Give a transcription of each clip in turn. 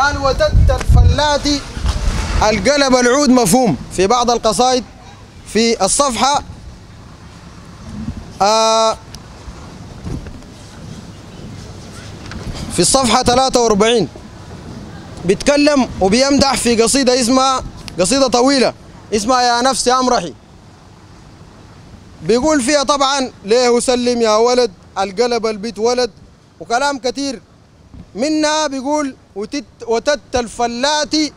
الآن وددت الفلاتي القلب العود مفهوم في بعض القصائد في الصفحة آه في الصفحة 43 بيتكلم وبيمدح في قصيدة اسمها قصيدة طويلة اسمها يا نفس يا أمرحي بيقول فيها طبعا ليه سلم يا ولد القلب البيت ولد وكلام كثير منها بيقول وتت الفلاتي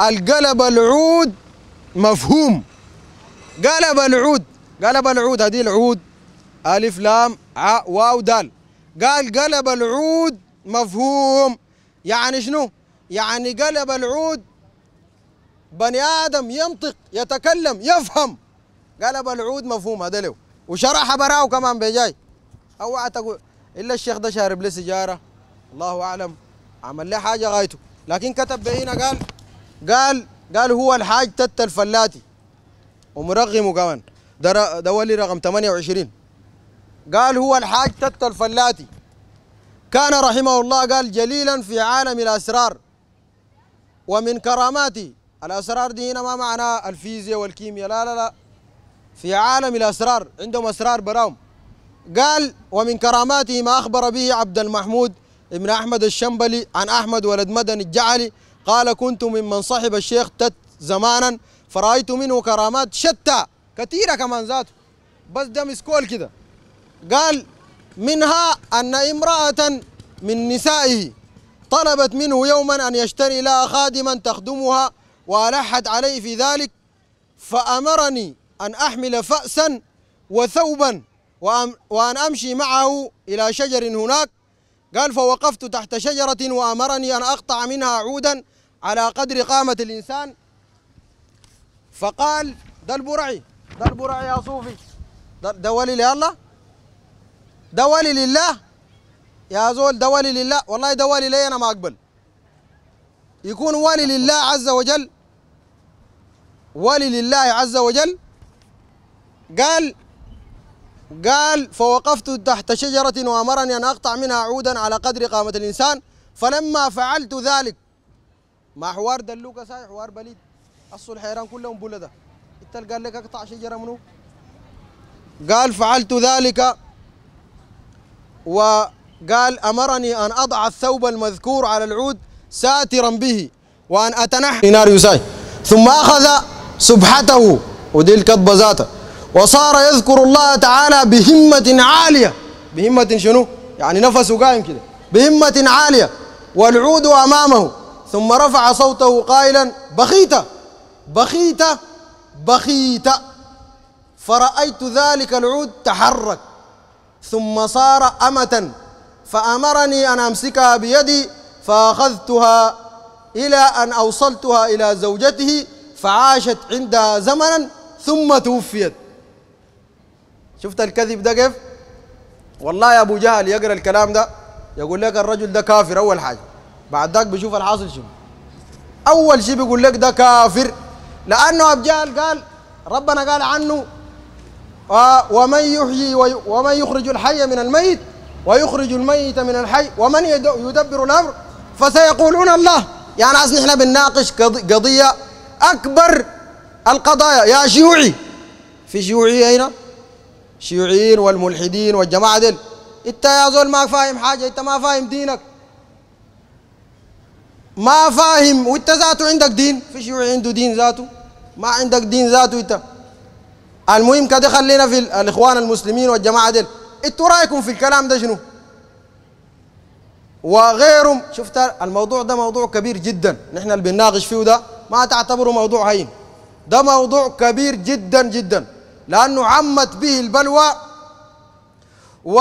القلب العود مفهوم قلب العود قلب العود هذه العود ألف لام ع واو دال قال قلب العود مفهوم يعني شنو؟ يعني قلب العود بني آدم ينطق يتكلم يفهم قلب العود مفهوم هذا له وشرح براو كمان بجاي اوعى تقول الا الشيخ ده شارب لي سيجاره الله اعلم عمل لي حاجه غايته لكن كتب هنا قال قال قال هو الحاج تت الفلاتي ومرغمه كمان ده ده ولي رقم 28 قال هو الحاج تت الفلاتي كان رحمه الله قال جليلا في عالم الاسرار ومن كراماته الاسرار دي هنا ما معناها الفيزياء والكيمياء لا لا لا في عالم الاسرار عندهم اسرار براهم قال ومن كراماته ما اخبر به عبد المحمود ابن أحمد الشنبلي عن أحمد ولد مدن الجعلي قال كنت ممن صحب الشيخ تت زمانا فرأيت منه كرامات شتى كثيرة كمان ذاته بس ده مسكول كده قال منها أن امرأة من نسائه طلبت منه يوما أن يشتري لها خادما تخدمها وألحت عليه في ذلك فأمرني أن أحمل فأسا وثوبا وأن أمشي معه إلى شجر هناك قال فوقفت تحت شجرة وأمرني أن أقطع منها عودا على قدر قامة الإنسان فقال ده البرعي ده البرعي يا صوفي ده ولي لله ده ولي لله يا زول ده ولي لله والله ده ولي لي أنا ما أقبل يكون ولي لله عز وجل ولي لله عز وجل قال قال فوقفت تحت شجرة وأمرني أن أقطع منها عودا على قدر قامة الإنسان فلما فعلت ذلك ما حوار دلوكا ساي حوار بليد أصل الحيران كلهم بولدة انت قال لك أقطع شجرة منه قال فعلت ذلك وقال أمرني أن أضع الثوب المذكور على العود ساترا به وأن أتنحى ثم أخذ سبحته ودي الكذبة ذاته وصار يذكر الله تعالى بهمة عالية بهمة شنو؟ يعني نفسه قائم كده بهمة عالية والعود أمامه ثم رفع صوته قائلا بخيت بخيت بخيت فرأيت ذلك العود تحرك ثم صار أمة فأمرني أن أمسكها بيدي فأخذتها إلى أن أوصلتها إلى زوجته فعاشت عندها زمنا ثم توفيت شفت الكذب ده كيف والله يا ابو جهل يقرا الكلام ده يقول لك الرجل ده كافر اول حاجه بعد ذاك بيشوف الحاصل شنو اول شيء بيقول لك ده كافر لانه ابو جهل قال ربنا قال عنه آه، ومن يحيي ومن يخرج الحي من الميت ويخرج الميت من الحي ومن يدبر الامر فسيقولون الله يعني اصل نحن بنناقش قضيه اكبر القضايا يا شيوعي في شيوعيه هنا الشيوعيين والملحدين والجماعة ديل انت يا زول ما فاهم حاجة انت ما فاهم دينك ما فاهم وانت ذاته عندك دين في شيوعي عنده دين ذاته ما عندك دين ذاته انت المهم كده خلينا في الاخوان المسلمين والجماعة ديل انتوا رايكم في الكلام ده شنو وغيرهم شفت الموضوع ده موضوع كبير جدا نحن اللي بنناقش فيه ده ما تعتبره موضوع هين ده موضوع كبير جدا جدا لأنه عمت به البلوى و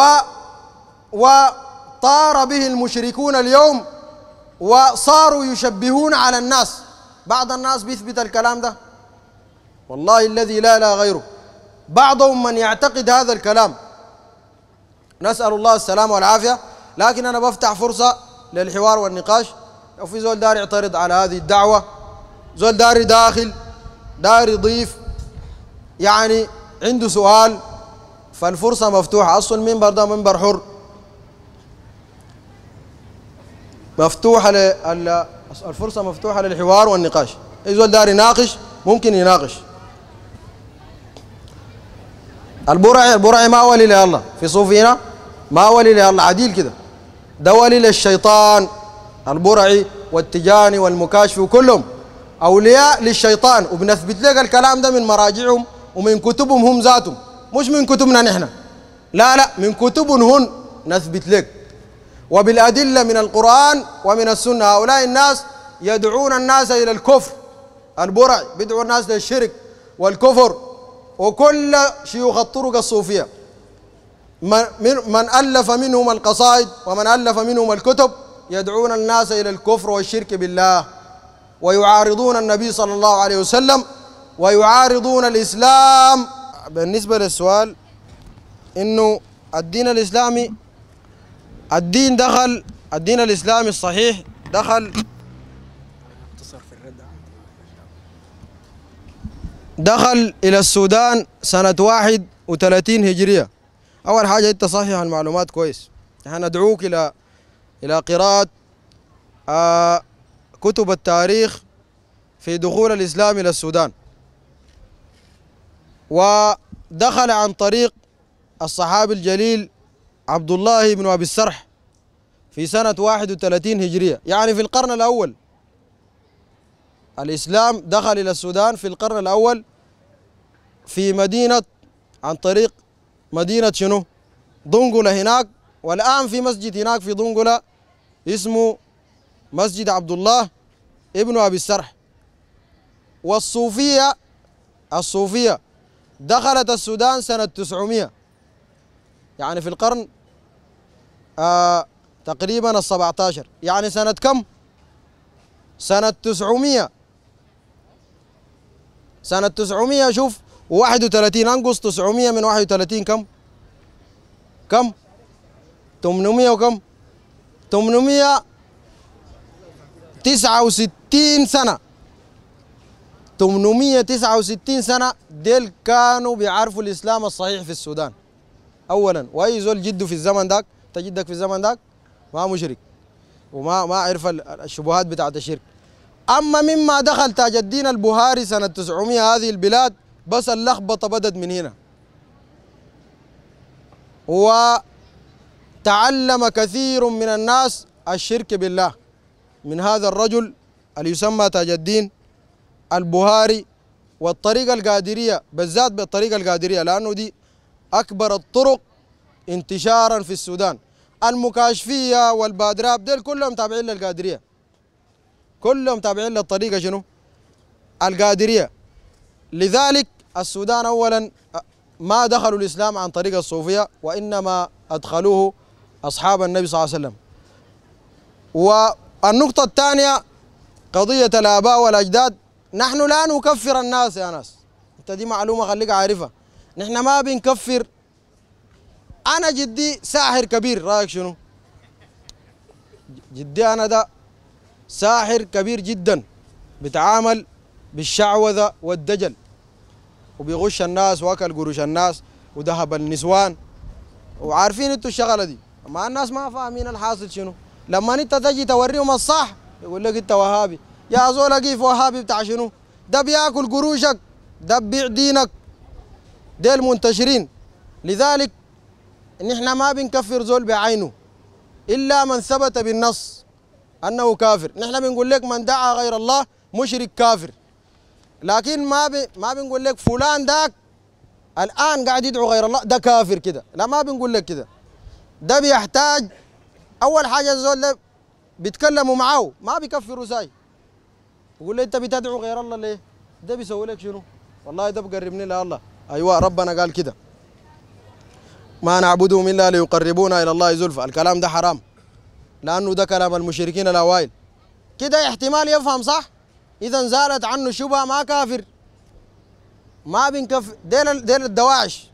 وطار به المشركون اليوم وصاروا يشبهون على الناس بعض الناس بيثبت الكلام ده والله الذي لا لا غيره بعضهم من يعتقد هذا الكلام نسأل الله السلامة والعافية لكن أنا بفتح فرصة للحوار والنقاش لو في زول داري يعترض على هذه الدعوة زول داري داخل داري ضيف يعني عنده سؤال فالفرصة مفتوحة أصل المنبر ده منبر حر مفتوحة الفرصة مفتوحة للحوار والنقاش إذا دار يناقش ممكن يناقش البرعي البرعي ما ولي لله في صوفينا ما ولي لله عديل كده ده ولي للشيطان البرعي والتجاني والمكاشفي وكلهم أولياء للشيطان وبنثبت لك الكلام ده من مراجعهم ومن كتبهم هم ذاتهم مش من كتبنا نحن لا لا من هن نثبت لك وبالأدلة من القرآن ومن السنة هؤلاء الناس يدعون الناس إلى الكفر البرع بيدعو الناس للشرك والكفر وكل شيوخ الطرق الصوفية من, من ألف منهم القصائد ومن ألف منهم الكتب يدعون الناس إلى الكفر والشرك بالله ويعارضون النبي صلى الله عليه وسلم ويعارضون الإسلام بالنسبة للسؤال إنه الدين الإسلامي الدين دخل الدين الإسلامي الصحيح دخل دخل إلى السودان سنة واحد وثلاثين هجرية أول حاجة أنت صحيح المعلومات كويس نحن ندعوك إلى إلى قراءة آه كتب التاريخ في دخول الإسلام إلى السودان ودخل عن طريق الصحابي الجليل عبد الله بن أبي السرح في سنة 31 هجرية يعني في القرن الأول الإسلام دخل إلى السودان في القرن الأول في مدينة عن طريق مدينة شنو دونغولا هناك والآن في مسجد هناك في دونغولا اسمه مسجد عبد الله ابن أبي السرح والصوفية الصوفية دخلت السودان سنة 900 يعني في القرن آه تقريبا ال 17 يعني سنة كم؟ سنة 900 سنة 900 شوف 31 انقص 900 من 31 كم؟ كم؟ 800 وكم؟ 869 سنة 869 سنة ديل كانوا بيعرفوا الإسلام الصحيح في السودان أولا وأي زول جده في الزمن داك تجدك في الزمن داك ما مشرك وما ما عرف الشبهات بتاعت الشرك أما مما دخل تاج الدين البهاري سنة 900 هذه البلاد بس اللخبطة بدت من هنا وتعلم كثير من الناس الشرك بالله من هذا الرجل اللي يسمى تاج الدين البهاري والطريقة القادرية بالذات بالطريقة القادرية لأنه دي أكبر الطرق انتشارا في السودان المكاشفية والبادراب ديل كلهم تابعين للقادرية كلهم تابعين للطريقة شنو القادرية لذلك السودان أولا ما دخلوا الإسلام عن طريق الصوفية وإنما أدخلوه أصحاب النبي صلى الله عليه وسلم والنقطة الثانية قضية الآباء والأجداد نحن لا نكفر الناس يا ناس انت دي معلومه خليك عارفها نحن ما بنكفر انا جدي ساحر كبير رايك شنو جدي انا ده ساحر كبير جدا بتعامل بالشعوذه والدجل وبيغش الناس واكل قروش الناس وذهب النسوان وعارفين انتوا الشغله دي ما الناس ما فاهمين الحاصل شنو لما انت تجي توريهم الصح يقول لك انت وهابي يا زول اقيف وهابي بتاع شنو ده بياكل قروشك ده بيع دينك ديل منتشرين لذلك نحن ما بنكفر زول بعينه الا من ثبت بالنص انه كافر نحن بنقول لك من دعا غير الله مشرك كافر لكن ما ب... ما بنقول لك فلان داك الان قاعد يدعو غير الله ده كافر كده لا ما بنقول لك كده ده بيحتاج اول حاجه الزول ده بيتكلموا معاه ما بيكفروا زي يقول لي انت بتدعو غير الله ليه ده بيسوي لك شنو والله ده بقربني لله ايوه ربنا قال كده ما نعبدهم الا ليقربونا الى الله زلفى الكلام ده حرام لانه ده كلام المشركين الاوائل كده احتمال يفهم صح اذا زالت عنه شبهه ما كافر ما بنكف ديل ديل الدواعش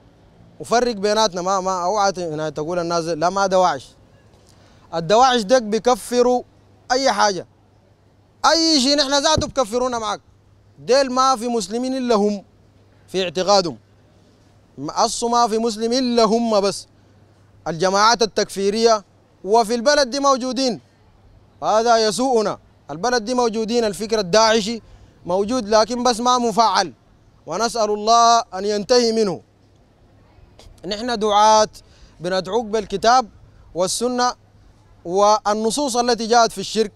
وفرق بيناتنا ما ما اوعى تقول الناس لا ما دواعش الدواعش ديك بيكفروا اي حاجه اي شيء نحن ذاته بكفرونا معك ديل ما في مسلمين الا هم في اعتقادهم اصوا ما في مسلم الا هم بس الجماعات التكفيريه وفي البلد دي موجودين هذا يسوءنا البلد دي موجودين الفكر الداعشي موجود لكن بس ما مفعل ونسأل الله أن ينتهي منه نحن دعاة بندعوك بالكتاب والسنة والنصوص التي جاءت في الشرك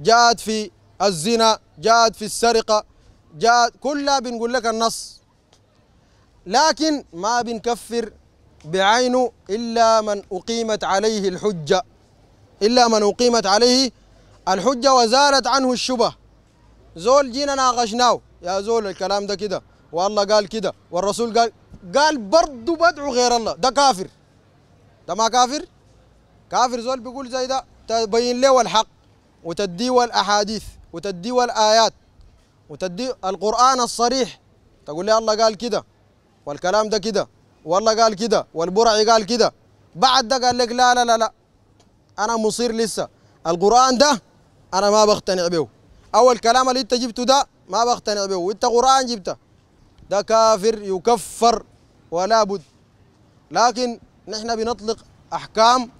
جاءت في الزنا جاءت في السرقة جاءت كلها بنقول لك النص لكن ما بنكفر بعينه إلا من أقيمت عليه الحجة إلا من أقيمت عليه الحجة وزالت عنه الشبه زول جينا ناقشناه يا زول الكلام ده كده والله قال كده والرسول قال قال برضه بدعو غير الله ده كافر ده ما كافر كافر زول بيقول زي ده تبين له الحق وتديه الأحاديث وتديه الآيات وتدي القرآن الصريح تقول لي الله قال كده والكلام ده كده والله قال كده والبرعي قال كده بعد ده قال لك لا لا لا لا أنا مصير لسه القرآن ده أنا ما بقتنع به أول كلام اللي أنت جبته ده ما بقتنع به وأنت قرآن جبته ده كافر يكفر ولا بد لكن نحن بنطلق أحكام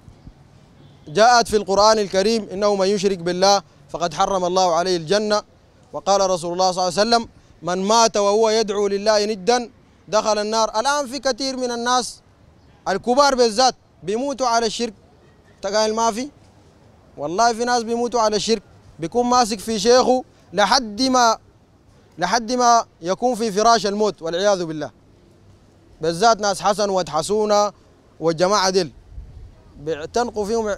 جاءت في القرآن الكريم إنه من يشرك بالله فقد حرم الله عليه الجنة وقال رسول الله صلى الله عليه وسلم من مات وهو يدعو لله ندا دخل النار الآن في كثير من الناس الكبار بالذات بيموتوا على الشرك تقال ما في والله في ناس بيموتوا على الشرك بيكون ماسك في شيخه لحد ما لحد ما يكون في فراش الموت والعياذ بالله بالذات ناس حسن وتحسونا والجماعه دل بيعتنقوا فيهم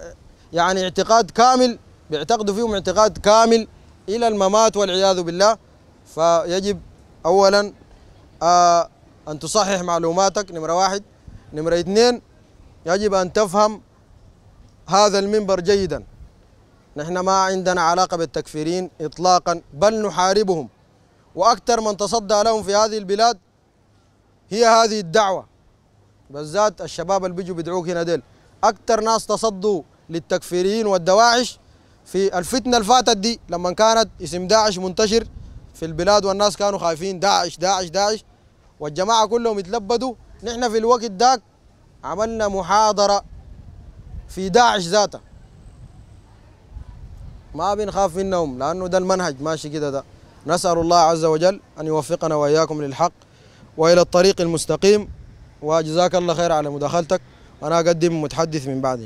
يعني اعتقاد كامل بيعتقدوا فيهم اعتقاد كامل إلى الممات والعياذ بالله فيجب أولا آه أن تصحح معلوماتك نمرة واحد نمرة اثنين يجب أن تفهم هذا المنبر جيدا نحن ما عندنا علاقة بالتكفيرين إطلاقا بل نحاربهم وأكثر من تصدى لهم في هذه البلاد هي هذه الدعوة بالذات الشباب اللي بيجوا بيدعوك هنا ديل أكثر ناس تصدوا للتكفيريين والدواعش في الفتنه اللي فاتت دي لما كانت اسم داعش منتشر في البلاد والناس كانوا خايفين داعش داعش داعش والجماعه كلهم يتلبدوا نحن في الوقت داك عملنا محاضره في داعش ذاته ما بنخاف منهم لانه ده المنهج ماشي كده ده نسال الله عز وجل ان يوفقنا واياكم للحق والى الطريق المستقيم وجزاك الله خير على مداخلتك انا اقدم متحدث من بعد